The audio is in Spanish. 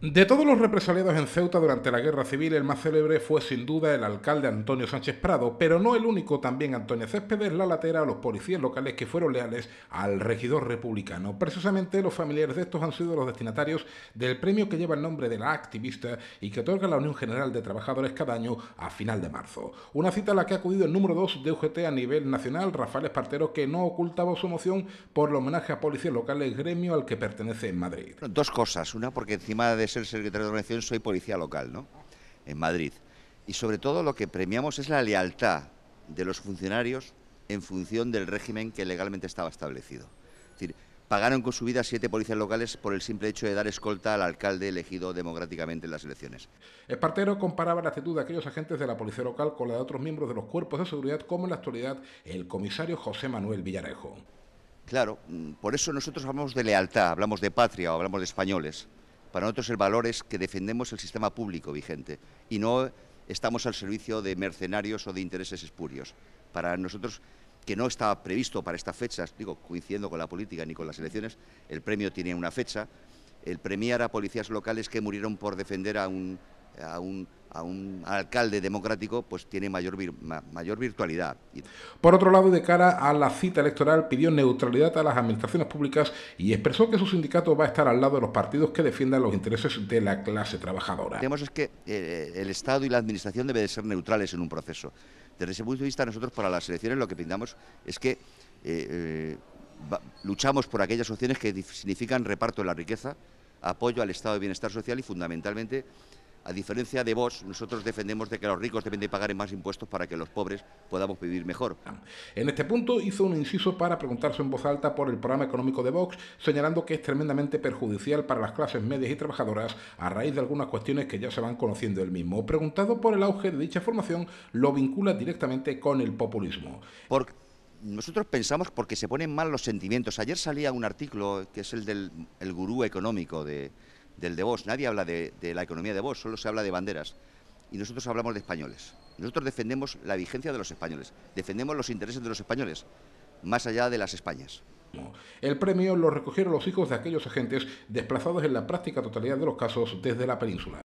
De todos los represaliados en Ceuta durante la guerra civil, el más célebre fue sin duda el alcalde Antonio Sánchez Prado, pero no el único, también Antonio Céspedes, la latera, los policías locales que fueron leales al regidor republicano. Precisamente los familiares de estos han sido los destinatarios del premio que lleva el nombre de la activista y que otorga la Unión General de Trabajadores cada año a final de marzo. Una cita a la que ha acudido el número 2 de UGT a nivel nacional, Rafael Espartero, que no ocultaba su emoción por el homenaje a policías locales, gremio al que pertenece en Madrid. Dos cosas, una porque encima de ser secretario de organización soy policía local, ¿no? En Madrid. Y sobre todo lo que premiamos es la lealtad de los funcionarios en función del régimen que legalmente estaba establecido. Es decir, pagaron con su vida siete policías locales por el simple hecho de dar escolta al alcalde elegido democráticamente en las elecciones. Espartero comparaba la actitud de aquellos agentes de la policía local con la de otros miembros de los cuerpos de seguridad, como en la actualidad el comisario José Manuel Villarejo. Claro, mm, por eso nosotros hablamos de lealtad, hablamos de patria o hablamos de españoles. Para nosotros el valor es que defendemos el sistema público vigente y no estamos al servicio de mercenarios o de intereses espurios. Para nosotros, que no está previsto para estas fechas, digo, coincidiendo con la política ni con las elecciones, el premio tiene una fecha, el premiar a policías locales que murieron por defender a un a un, alcalde democrático, pues tiene mayor, mayor virtualidad. Por otro lado, de cara a la cita electoral, pidió neutralidad a las administraciones públicas y expresó que su sindicato va a estar al lado de los partidos que defiendan los intereses de la clase trabajadora. Lo es que eh, eh, el Estado y la Administración deben de ser neutrales en un proceso. Desde ese punto de vista, nosotros para las elecciones lo que pintamos es que eh, luchamos por aquellas opciones que significan reparto de la riqueza, apoyo al estado de bienestar social y fundamentalmente a diferencia de vos, nosotros defendemos de que los ricos deben de pagar más impuestos para que los pobres podamos vivir mejor. En este punto hizo un inciso para preguntarse en voz alta por el programa económico de Vox, señalando que es tremendamente perjudicial para las clases medias y trabajadoras a raíz de algunas cuestiones que ya se van conociendo él mismo. Preguntado por el auge de dicha formación, lo vincula directamente con el populismo. nosotros pensamos porque se ponen mal los sentimientos. Ayer salía un artículo que es el del gurú económico de, del de vos, nadie habla de, la economía de vos, solo se habla de banderas. Y nosotros hablamos de españoles. Nosotros defendemos la vigencia de los españoles, defendemos los intereses de los españoles, más allá de las Españas. El premio lo recogieron los hijos de aquellos agentes desplazados en la práctica totalidad de los casos desde la península.